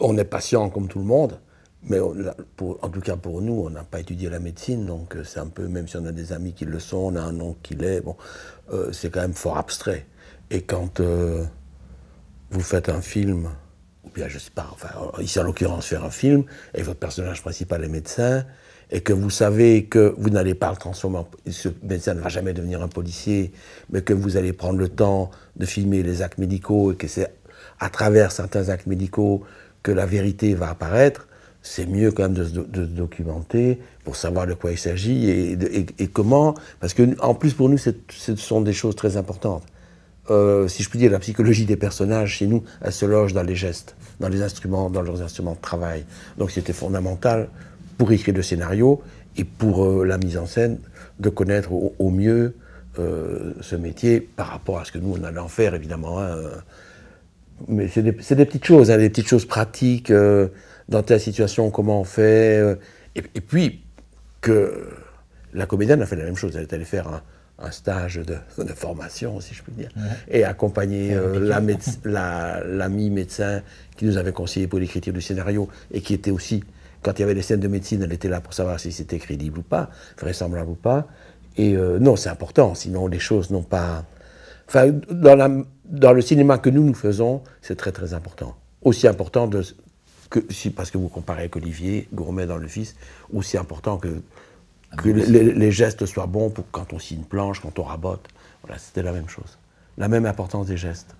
On est patient comme tout le monde, mais en tout cas pour nous, on n'a pas étudié la médecine, donc euh, c'est un peu, même si on a des amis qui le sont, on a un nom qui l'est, bon, euh, c'est quand même fort abstrait. Et quand euh, vous faites un film, ou bien je sais pas, enfin, ici en l'occurrence faire un film, et votre personnage principal est médecin, et que vous savez que vous n'allez pas le transformer Ce médecin ne va jamais devenir un policier, mais que vous allez prendre le temps de filmer les actes médicaux, et que c'est à travers certains actes médicaux que la vérité va apparaître, c'est mieux quand même de se documenter pour savoir de quoi il s'agit et, comment. Parce que, en plus, pour nous, ce sont des choses très importantes. Euh, si je puis dire, la psychologie des personnages chez nous, elle se loge dans les gestes, dans les instruments, dans leurs instruments de travail. Donc c'était fondamental pour écrire le scénario et pour euh, la mise en scène de connaître au, mieux euh, ce métier par rapport à ce que nous on allait en faire évidemment. Hein, mais c'est des, des, petites choses, hein, des petites choses pratiques euh, dans telle situation, comment on fait. Euh. et, puis que la comédienne a fait la même chose, elle est allée faire un, un stage de, de, formation, si je puis dire, et accompagner euh, l'ami la médecin qui nous avait conseillé pour l'écriture du scénario et qui était aussi, quand il y avait des scènes de médecine, elle était là pour savoir si c'était crédible ou pas, vraisemblable ou pas. Et non, c'est important, sinon les choses n'ont pas. Enfin, dans la dans le cinéma que nous, nous faisons, c'est très très important. Aussi important que, si, parce que vous comparez avec Olivier Gourmet dans Le Fils, aussi important que, ah, que les, gestes soient bons pour quand on signe une planche, quand on rabote. Voilà, c'était la même chose. La même importance des gestes.